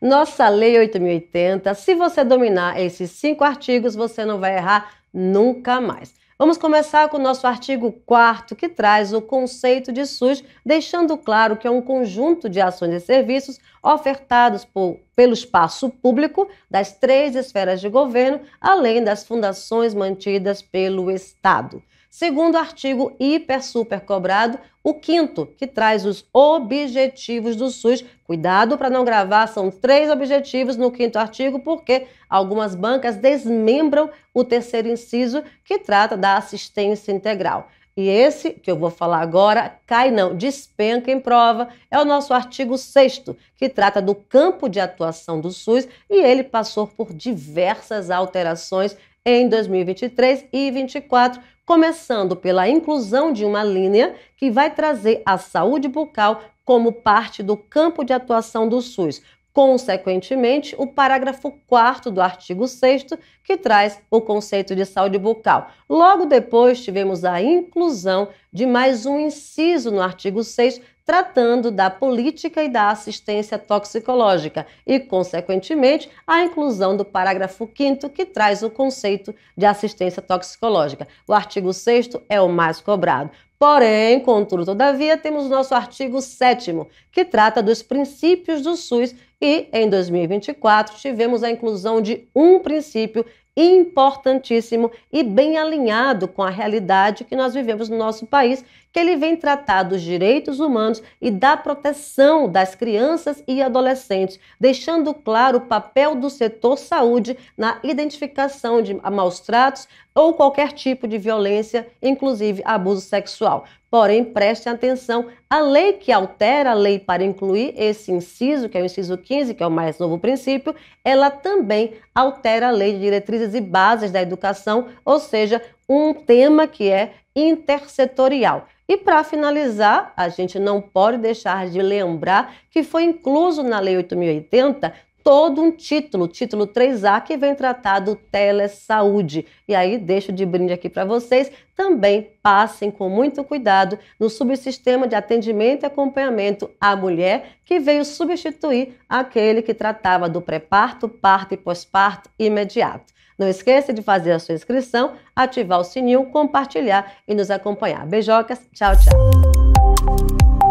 nossa Lei 8080. Se você dominar esses cinco artigos, você não vai errar nunca mais. Vamos começar com o nosso artigo 4 que traz o conceito de SUS, deixando claro que é um conjunto de ações e serviços ofertados por, pelo espaço público das três esferas de governo, além das fundações mantidas pelo Estado. Segundo artigo hiper super cobrado, o quinto, que traz os objetivos do SUS. Cuidado para não gravar, são três objetivos no quinto artigo, porque algumas bancas desmembram o terceiro inciso, que trata da assistência integral. E esse que eu vou falar agora, cai não, despenca em prova, é o nosso artigo 6 que trata do campo de atuação do SUS e ele passou por diversas alterações em 2023 e 2024 começando pela inclusão de uma linha que vai trazer a saúde bucal como parte do campo de atuação do SUS, consequentemente, o parágrafo 4 do artigo 6 que traz o conceito de saúde bucal. Logo depois, tivemos a inclusão de mais um inciso no artigo 6 tratando da política e da assistência toxicológica e, consequentemente, a inclusão do parágrafo 5 que traz o conceito de assistência toxicológica. O artigo 6 é o mais cobrado. Porém, contudo, todavia, temos nosso artigo 7 que trata dos princípios do SUS e, em 2024, tivemos a inclusão de um princípio importantíssimo e bem alinhado com a realidade que nós vivemos no nosso país, que ele vem tratar dos direitos humanos e da proteção das crianças e adolescentes, deixando claro o papel do setor saúde na identificação de maus tratos ou qualquer tipo de violência, inclusive abuso sexual. Porém, preste atenção, a lei que altera a lei para incluir esse inciso, que é o inciso 15, que é o mais novo princípio, ela também altera a lei de diretrizes e bases da educação, ou seja, um tema que é intersetorial. E para finalizar, a gente não pode deixar de lembrar que foi incluso na Lei 8080 todo um título, título 3A, que vem tratar do telesaúde. E aí deixo de brinde aqui para vocês. Também passem com muito cuidado no subsistema de atendimento e acompanhamento à mulher, que veio substituir aquele que tratava do pré-parto, parto e pós-parto imediato. Não esqueça de fazer a sua inscrição, ativar o sininho, compartilhar e nos acompanhar. Beijocas, tchau, tchau.